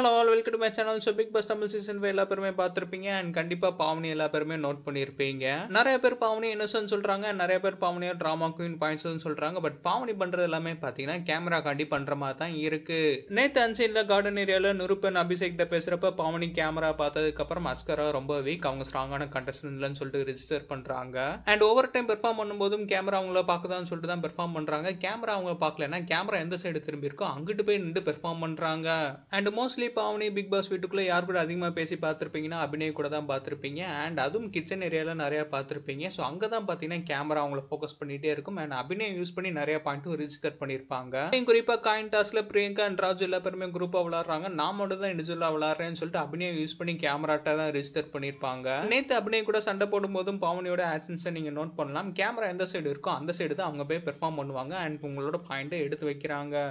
hello all welcome to my channel so Bigg Boss Tamil season எல்லா பேருமே பார்த்துருப்பீங்க and கண்டிப்பாக பாவனி எல்லா பேருமே நோட் பண்ணியிருப்பீங்க நிறைய பேர் பாவனி இன்னசன் சொல்கிறாங்க நிறைய பேர் பாவனியோ ட்ராமா குயின் பாயிண்ட்ஸ்னு சொல்கிறாங்க பட் பாவனி பண்ணுறது எல்லாமே பார்த்தீங்கன்னா கேமரா காண்டி பண்ணுற மாதிரி தான் இருக்குது நேற்று அன்சீனில் கார்டன் ஏரியாவில் நிருப்பன் அபிஷேக்கிட்ட பேசுகிறப்ப பாவனி கேமரா பார்த்ததுக்கப்புறம் அஸ்கரா ரொம்ப வீக் அவங்க ஸ்ட்ராங்கான கண்டஸ்டன் இல்லைன்னு சொல்லிட்டு ரிஜிஸ்டர் பண்ணுறாங்க அண்ட் ஓவர் டைம் பெர்ஃபார்ம் பண்ணும்போதும் கேமரா அவங்கள பார்க்குதான்னு சொல்லிட்டு தான் பெர்ஃபார்ம் பண்ணுறாங்க கேமரா அவங்க பார்க்கலன்னா கேமரா எந்த சைடு திரும்பி இருக்கோ அங்கிட்டு போய் நின்று பெர்ஃபார்ம் பண்ணுறாங்க and mostly Pavani Bigg Boss வீட்டுக்குள்ளே யார் கூட அதிகமாக பேசி பார்த்துருப்பீங்கன்னா அபிநய் கூட தான் பார்த்துருப்பீங்க அண்ட் அதுவும் கிச்சன் ஏரியாவில் நிறையா பார்த்துருப்பீங்க ஸோ அங்கே தான் பார்த்தீங்கன்னா கேமரா அவங்கள ஃபோக்கஸ் பண்ணிகிட்டே இருக்கும் அண்ட் அபிநயம் யூஸ் பண்ணி நிறையா பாயிண்ட்டும் ரிஜிஸ்டர் பண்ணியிருப்பாங்க குறிப்பாக காயின் டாஸில் பிரியங்கா அண்ட் ராஜு எல்லா பேருமே குரூப்பாக விளாட்றாங்க நான் மட்டும் தான் இண்டிவிஜுவலாக விளாட்றேன்னு சொல்லிட்டு அபிநயம் யூஸ் பண்ணி கேமராட்ட தான் ரிஜிஸ்டர் பண்ணியிருப்பாங்க நேற்று அபிநயம் கூட சண்டை போடும் போதும் பாவனியோட ஆக்ஷன்ஸை நீங்கள் நோட் பண்ணலாம் கேமரா எந்த சைடு இருக்கோ அந்த சைடு தான் அவங்க போய் பெர்ஃபார்ம் பண்ணுவாங்க அண்ட் உங்களோட பாயிண்ட்டை எடுத்து வைக்கிறாங்க